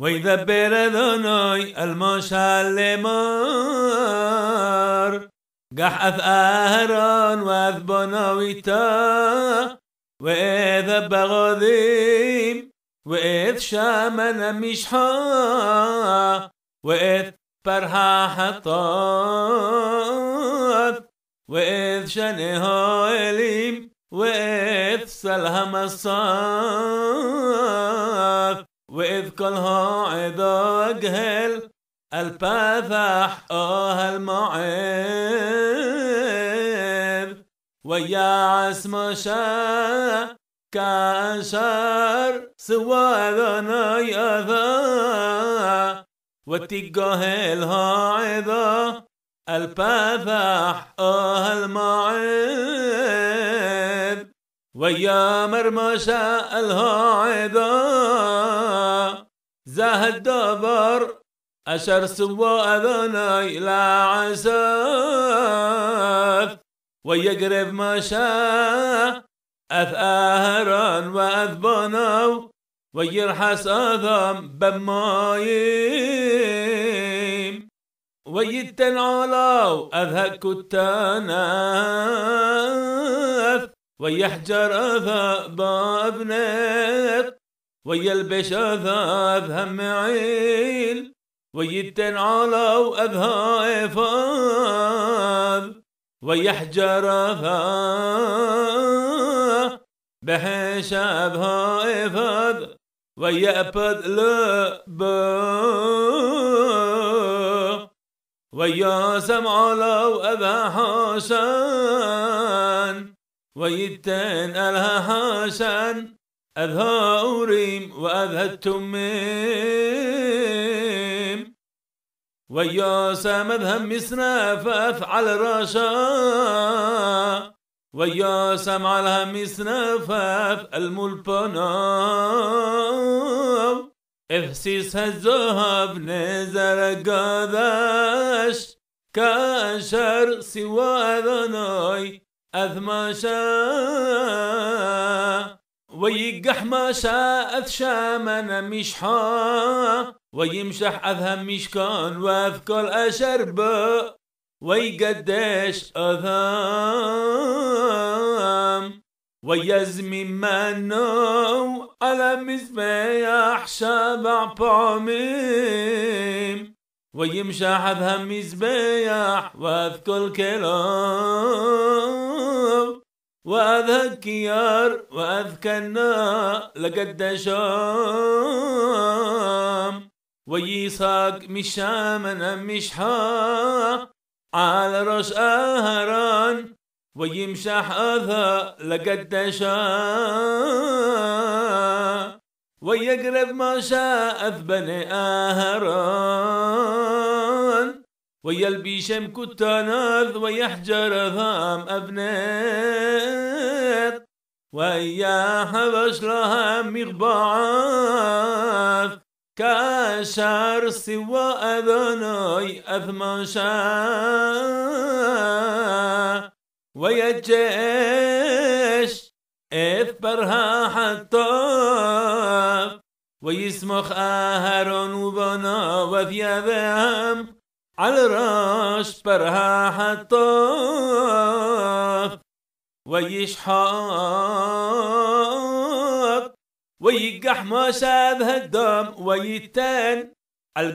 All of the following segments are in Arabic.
وإذا بردوني المشلمر قح أثآهران وأثبنا ويتا وإذا بغذيم وإذ شامنا مشحا وإذ فرحا حطات وإذ شنها إليم وإذ سلها مصات كلها عدا جهل البذح اه المعيب ويا عسم شا كاشر سوى لنا يذا ها الهاعدة البذح اه المعيب ويا مرمشا الهاعدا زاه الدبر أشر سوى أذني لا عساف ويقرب ما شاء أثآهرا وأثبنو ويرحس أذم بمايم ويتن على أذهك التناث ويحجر أثى بابنت ويا البشاثة أذهم عيل ويا التنعالة وأذها إفاذ ويا حجرة بحيش أذها إفاذ ويا أبد لبا ويا سمع لو أبا حسن ويتن ألها حسن أذهوريم وأذهتم ويا سمذهم مصر فأفعل رشا ويا سامع لها مصر فأفعل ملبنا إفسيس الذهب نزر قداش كاشر سوى أذناي أثماشا ويقح ما شاء مش حا ويمشح أذهم كان وأذكر أشرب ويقدش أذام ويزمي منو على مزبيح شبع بعميم ويمشح أذهم مزبيح وأذكر كلام وأذكيار وأذكرنا لقد شام ويساق مشامنا مشحا على رش أهران ويمشح أذى لقد ويقرب ما شاء أثبني أهران ويا البيشم كتاناث ويحجر حجر أبنات ويا حبش لهم مغبعات كاشار سوى أذناي أثماشا ويا الجيش إثبرها حتى ويسمخ أهرون وبنا وثيابهم على راش برها حطاف ويشحاط ويقح ما شابه الدم ويتان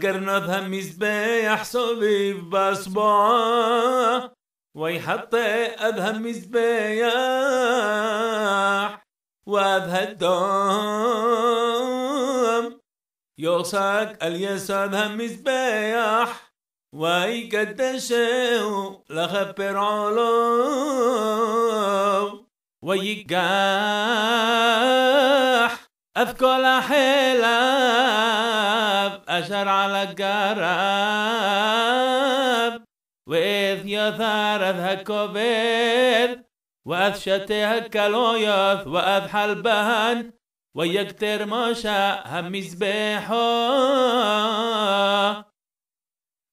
هم مزبيح صبي بصبع ويحط أبها مزبيح وأبها الدم يوصك اليسار مزبيح ويكتشو لخبر علو ويقاح أفكل حلاب أشر على قراب وإذ يثار أذهكوبيد وأذ شتها كالويث وأذ حلبهن ويكتر مشا هم مزبيحو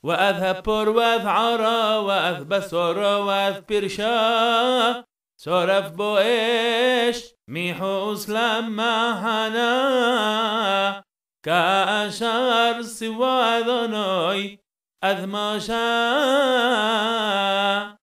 وأذهب بور وأذ عرا وأذ بسورا وأذ برشا سورف بوئش ميحو أسلام معنا كأشار سوى ذنوي أذ ما